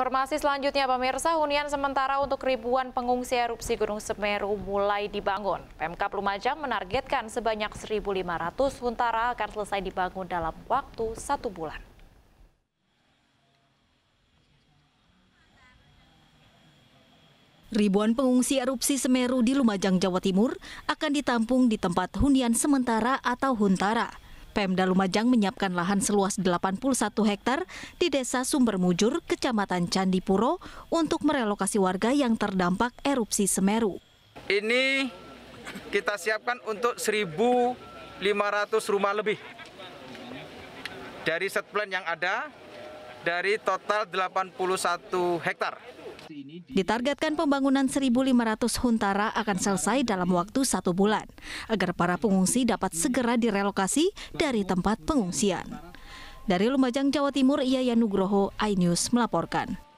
Informasi selanjutnya pemirsa, hunian sementara untuk ribuan pengungsi erupsi Gunung Semeru mulai dibangun. Pemkap Lumajang menargetkan sebanyak 1.500 huntara akan selesai dibangun dalam waktu satu bulan. Ribuan pengungsi erupsi Semeru di Lumajang, Jawa Timur akan ditampung di tempat hunian sementara atau huntara Pemda Lumajang menyiapkan lahan seluas 81 hektar di Desa Sumbermujur, Kecamatan Candipuro untuk merelokasi warga yang terdampak erupsi Semeru. Ini kita siapkan untuk 1.500 rumah lebih dari set plan yang ada dari total 81 hektar. Ditargetkan pembangunan 1.500 huntara akan selesai dalam waktu satu bulan, agar para pengungsi dapat segera direlokasi dari tempat pengungsian. Dari Lumajang, Jawa Timur, Yaya Nugroho, iNews melaporkan.